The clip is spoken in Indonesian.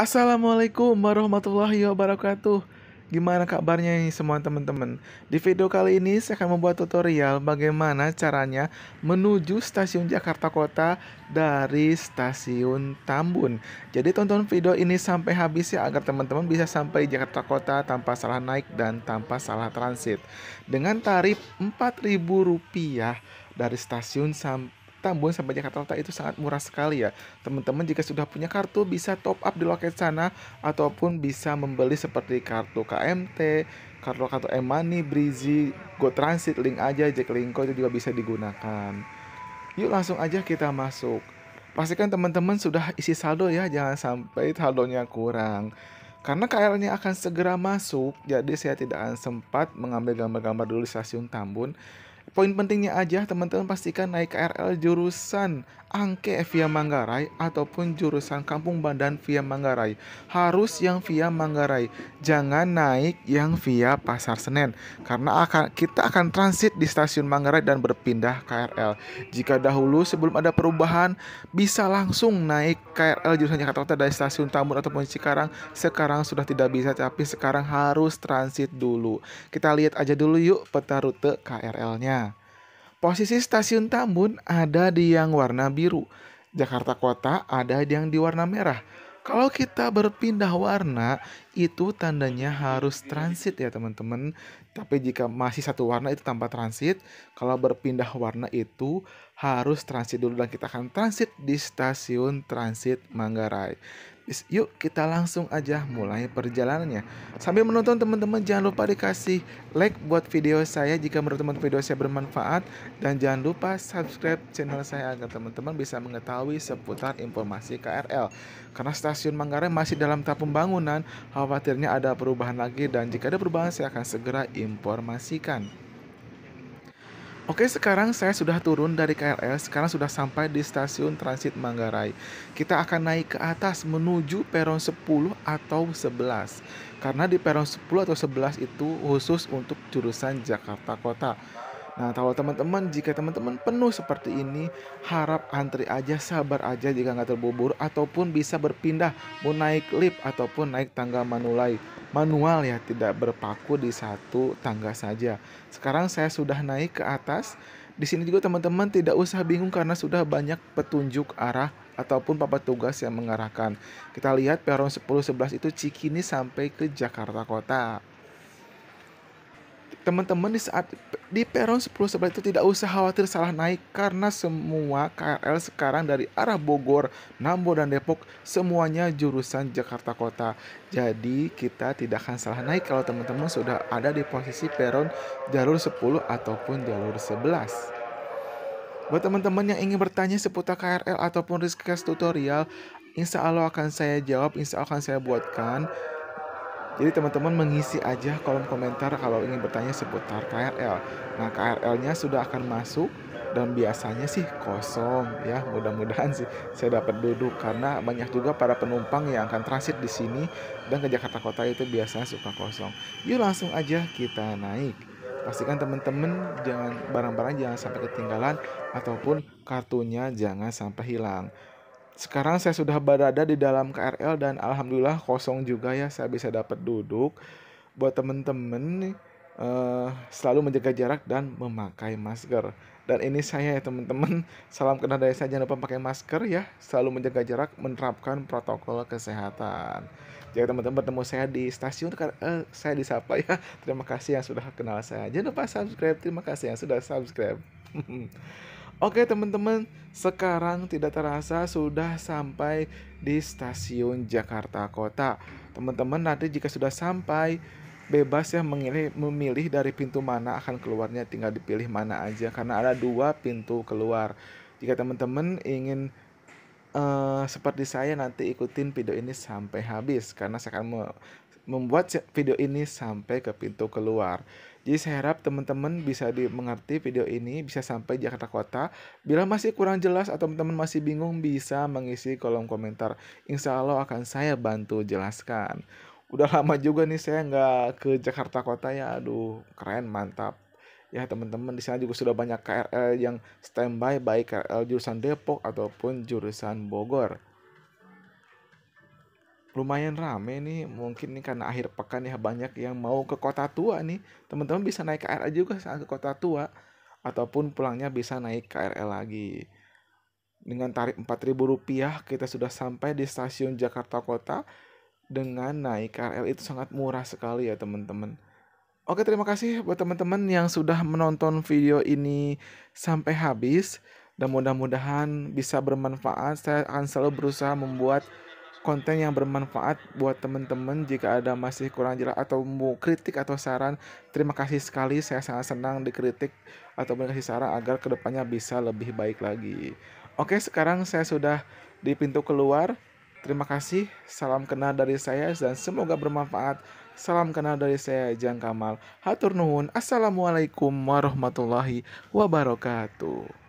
Assalamualaikum warahmatullahi wabarakatuh Gimana kabarnya ini semua teman-teman Di video kali ini saya akan membuat tutorial bagaimana caranya menuju stasiun Jakarta Kota dari stasiun Tambun Jadi tonton video ini sampai habis ya agar teman-teman bisa sampai Jakarta Kota tanpa salah naik dan tanpa salah transit Dengan tarif Rp4.000 dari stasiun sampai Tambun sampai Jakarta Utara itu sangat murah sekali ya. Teman-teman jika sudah punya kartu bisa top up di loket sana ataupun bisa membeli seperti kartu KMT, kartu-kartu Emani, Brizi, Go Transit, Link aja, Linko itu juga bisa digunakan. Yuk langsung aja kita masuk. Pastikan teman-teman sudah isi saldo ya, jangan sampai saldonya kurang. Karena KL-nya akan segera masuk, jadi saya tidak akan sempat mengambil gambar-gambar dulu di stasiun Tambun. Poin pentingnya aja, teman-teman pastikan naik KRL jurusan Angke via Manggarai ataupun jurusan Kampung Bandan via Manggarai. Harus yang via Manggarai, jangan naik yang via Pasar Senen karena akan kita akan transit di stasiun Manggarai dan berpindah KRL. Jika dahulu sebelum ada perubahan bisa langsung naik KRL jurusan Jakarta Utara dari stasiun Tambun ataupun Cikarang, sekarang sudah tidak bisa tapi sekarang harus transit dulu. Kita lihat aja dulu yuk peta rute KRL-nya. Posisi stasiun Tambun ada di yang warna biru. Jakarta Kota ada yang di warna merah. Kalau kita berpindah warna, itu tandanya harus transit ya teman-teman. Tapi jika masih satu warna itu tanpa transit, kalau berpindah warna itu harus transit dulu dan kita akan transit di stasiun transit Manggarai. Yuk kita langsung aja mulai perjalanannya. Sambil menonton teman-teman jangan lupa dikasih like buat video saya jika menurut teman teman video saya bermanfaat dan jangan lupa subscribe channel saya agar teman-teman bisa mengetahui seputar informasi KRL. Karena stasiun Manggarai masih dalam tahap pembangunan, khawatirnya ada perubahan lagi dan jika ada perubahan saya akan segera informasikan. Oke, sekarang saya sudah turun dari KRL. Sekarang sudah sampai di stasiun transit Manggarai. Kita akan naik ke atas menuju peron 10 atau 11. Karena di peron 10 atau 11 itu khusus untuk jurusan Jakarta Kota. Nah, kalau teman-teman, jika teman-teman penuh seperti ini, harap antri aja, sabar aja jika nggak terbubur, ataupun bisa berpindah, mau naik lift ataupun naik tangga manulai. Manual ya, tidak berpaku di satu tangga saja. Sekarang saya sudah naik ke atas. Di sini juga teman-teman tidak usah bingung karena sudah banyak petunjuk arah ataupun papa tugas yang mengarahkan. Kita lihat peron 10 11 itu Cikini sampai ke Jakarta Kota teman-teman di saat di peron 10 sebelah itu tidak usah khawatir salah naik karena semua KRL sekarang dari arah Bogor, Nambo dan Depok semuanya jurusan Jakarta Kota. Jadi kita tidak akan salah naik kalau teman-teman sudah ada di posisi peron jalur 10 ataupun jalur 11. Buat teman-teman yang ingin bertanya seputar KRL ataupun riskcast tutorial, insya Allah akan saya jawab, insya Allah akan saya buatkan jadi teman-teman mengisi aja kolom komentar kalau ingin bertanya seputar KRL. Nah KRL-nya sudah akan masuk dan biasanya sih kosong ya mudah-mudahan sih saya dapat duduk karena banyak juga para penumpang yang akan transit di sini dan ke Jakarta Kota itu biasanya suka kosong yuk langsung aja kita naik pastikan teman-teman jangan barang-barang jangan sampai ketinggalan ataupun kartunya jangan sampai hilang sekarang saya sudah berada di dalam KRL dan alhamdulillah kosong juga ya saya bisa dapat duduk. Buat temen-temen uh, selalu menjaga jarak dan memakai masker. Dan ini saya ya teman-teman, salam kenal dari saya jangan lupa pakai masker ya, selalu menjaga jarak, menerapkan protokol kesehatan. Jadi teman-teman bertemu saya di stasiun eh, saya disapa ya. Terima kasih yang sudah kenal saya. Jangan lupa subscribe. Terima kasih yang sudah subscribe. Oke teman-teman, sekarang tidak terasa sudah sampai di stasiun Jakarta Kota. Teman-teman nanti jika sudah sampai bebas ya memilih, memilih dari pintu mana akan keluarnya tinggal dipilih mana aja karena ada dua pintu keluar. Jika teman-teman ingin uh, seperti saya nanti ikutin video ini sampai habis karena saya akan membuat video ini sampai ke pintu keluar. Jadi saya harap teman-teman bisa dimengerti video ini bisa sampai Jakarta Kota. Bila masih kurang jelas atau teman-teman masih bingung bisa mengisi kolom komentar. Insya Allah akan saya bantu jelaskan. Udah lama juga nih saya nggak ke Jakarta Kota ya. Aduh keren mantap. Ya teman-teman di sana juga sudah banyak KRL yang standby baik KRL jurusan Depok ataupun jurusan Bogor lumayan rame nih mungkin ini karena akhir pekan ya banyak yang mau ke kota tua nih teman-teman bisa naik KRL juga saat ke kota tua ataupun pulangnya bisa naik KRL lagi dengan tarif Rp4.000 kita sudah sampai di stasiun Jakarta Kota dengan naik KRL itu sangat murah sekali ya teman-teman Oke terima kasih buat teman-teman yang sudah menonton video ini sampai habis dan mudah-mudahan bisa bermanfaat saya akan selalu berusaha membuat konten yang bermanfaat buat teman-teman jika ada masih kurang jelas atau mau kritik atau saran terima kasih sekali saya sangat senang dikritik atau dikasih saran agar kedepannya bisa lebih baik lagi oke sekarang saya sudah di pintu keluar terima kasih salam kenal dari saya dan semoga bermanfaat salam kenal dari saya Jang Kamal hatur nuhun assalamualaikum warahmatullahi wabarakatuh